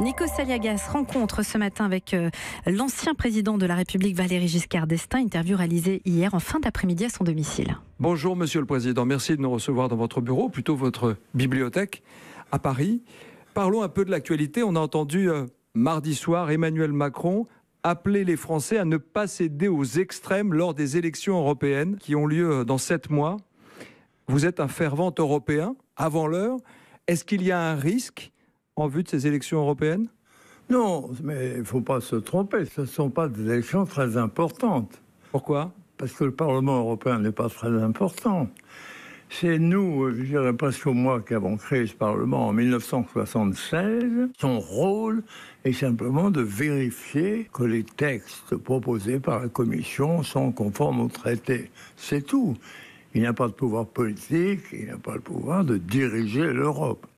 Nico Saliagas rencontre ce matin avec euh, l'ancien président de la République Valéry Giscard d'Estaing, interview réalisée hier en fin d'après-midi à son domicile. Bonjour Monsieur le Président, merci de nous recevoir dans votre bureau, plutôt votre bibliothèque à Paris. Parlons un peu de l'actualité. On a entendu euh, mardi soir Emmanuel Macron appeler les Français à ne pas céder aux extrêmes lors des élections européennes qui ont lieu euh, dans sept mois. Vous êtes un fervent Européen avant l'heure. Est-ce qu'il y a un risque en vue de ces élections européennes Non, mais il ne faut pas se tromper. Ce ne sont pas des élections très importantes. Pourquoi Parce que le Parlement européen n'est pas très important. C'est nous, je dirais presque moi, qui avons créé ce Parlement en 1976. Son rôle est simplement de vérifier que les textes proposés par la Commission sont conformes au traité. C'est tout. Il n'a pas de pouvoir politique, il n'a pas le pouvoir de diriger l'Europe.